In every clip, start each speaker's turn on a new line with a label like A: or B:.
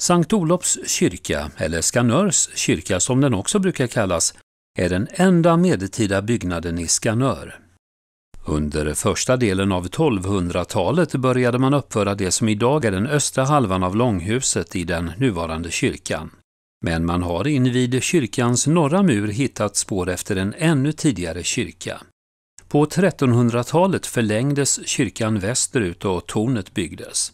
A: Sankt Olofs kyrka, eller Skanörs kyrka som den också brukar kallas, är den enda medeltida byggnaden i Skanör. Under första delen av 1200-talet började man uppföra det som idag är den östra halvan av långhuset i den nuvarande kyrkan. Men man har invid kyrkans norra mur hittat spår efter en ännu tidigare kyrka. På 1300-talet förlängdes kyrkan västerut och tornet byggdes.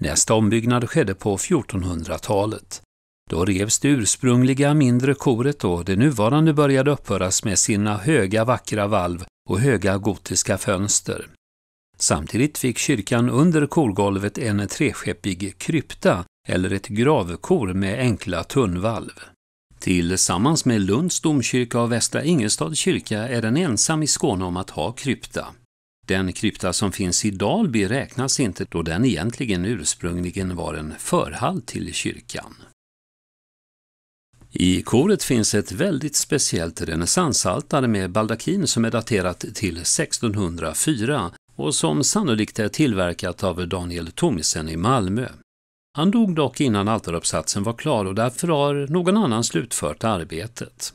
A: Nästa ombyggnad skedde på 1400-talet. Då revs det ursprungliga mindre koret och det nuvarande började uppföras med sina höga vackra valv och höga gotiska fönster. Samtidigt fick kyrkan under korgolvet en treskeppig krypta eller ett gravkor med enkla tunnvalv. Tillsammans med Lunds domkyrka och Västra Ingelstads kyrka är den ensam i Skåne om att ha krypta. Den krypta som finns i Dalby räknas inte då den egentligen ursprungligen var en förhall till kyrkan. I koret finns ett väldigt speciellt renässansaltare med baldakin som är daterat till 1604 och som sannolikt är tillverkat av Daniel Thomisen i Malmö. Han dog dock innan altaruppsatsen var klar och därför har någon annan slutfört arbetet.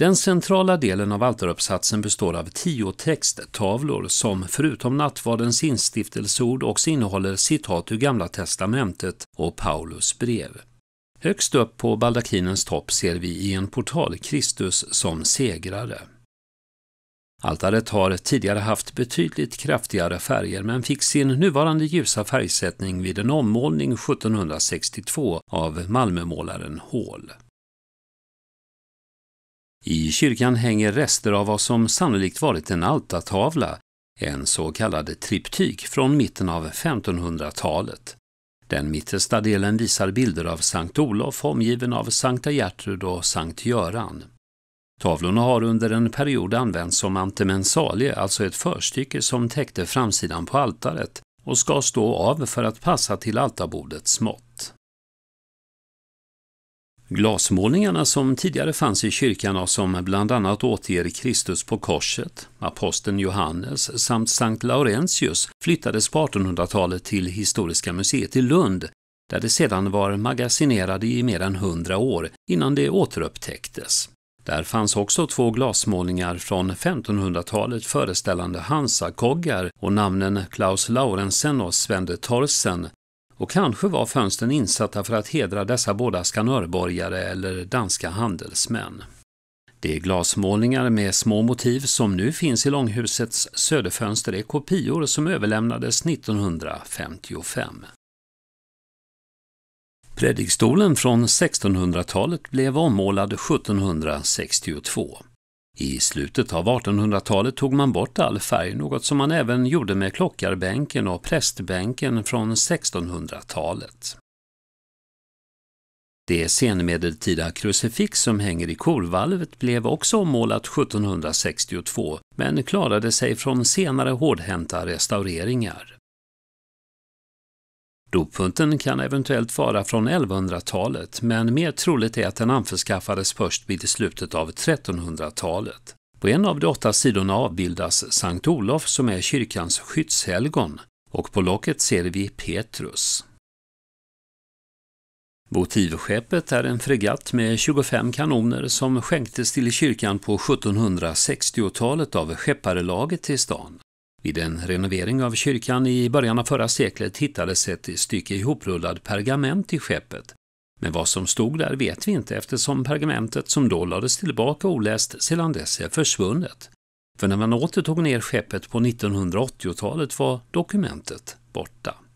A: Den centrala delen av altaruppsatsen består av tio texttavlor som förutom nattvardens instiftelseord också innehåller citat ur Gamla testamentet och Paulus brev. Högst upp på baldakinens topp ser vi i en portal Kristus som segrare. Altaret har tidigare haft betydligt kraftigare färger men fick sin nuvarande ljusa färgsättning vid en ommålning 1762 av Malmömålaren Hall. I kyrkan hänger rester av vad som sannolikt varit en altartavla, en så kallad triptyk från mitten av 1500-talet. Den mittersta delen visar bilder av Sankt Olof omgiven av Sankta Gertrud och Sankt Göran. Tavlorna har under en period använts som antemensalie, alltså ett förstycke som täckte framsidan på altaret och ska stå av för att passa till altarbordets mått. Glasmålningarna som tidigare fanns i kyrkan och som bland annat återger Kristus på korset, aposteln Johannes samt Sankt Laurentius flyttades på 1800-talet till Historiska museet i Lund, där det sedan var magasinerade i mer än 100 år innan det återupptäcktes. Där fanns också två glasmålningar från 1500-talet föreställande hansakoggar och namnen Klaus Laurensen och Sven de Torsen och kanske var fönstren insatta för att hedra dessa båda skanörborgare eller danska handelsmän. De glasmålningar med små motiv som nu finns i långhusets söderfönster är kopior som överlämnades 1955. Predikstolen från 1600-talet blev ommålad 1762. I slutet av 1800-talet tog man bort all färg, något som man även gjorde med klockarbänken och prästbänken från 1600-talet. Det senmedeltida krucifix som hänger i korvalvet blev också ommålat 1762, men klarade sig från senare hårdhänta restaureringar. Dopfunten kan eventuellt vara från 1100-talet, men mer troligt är att den anförskaffades först vid slutet av 1300-talet. På en av de åtta sidorna avbildas Sankt Olof som är kyrkans skyddshelgon och på locket ser vi Petrus. Votivskeppet är en fregatt med 25 kanoner som skänktes till kyrkan på 1760-talet av skepparelaget i stan. Vid en renovering av kyrkan i början av förra seklet hittades ett stycke ihoprullad pergament i skeppet. Men vad som stod där vet vi inte eftersom pergamentet som då lades tillbaka oläst sedan dess är försvunnet. För när man åter tog ner skeppet på 1980-talet var dokumentet borta.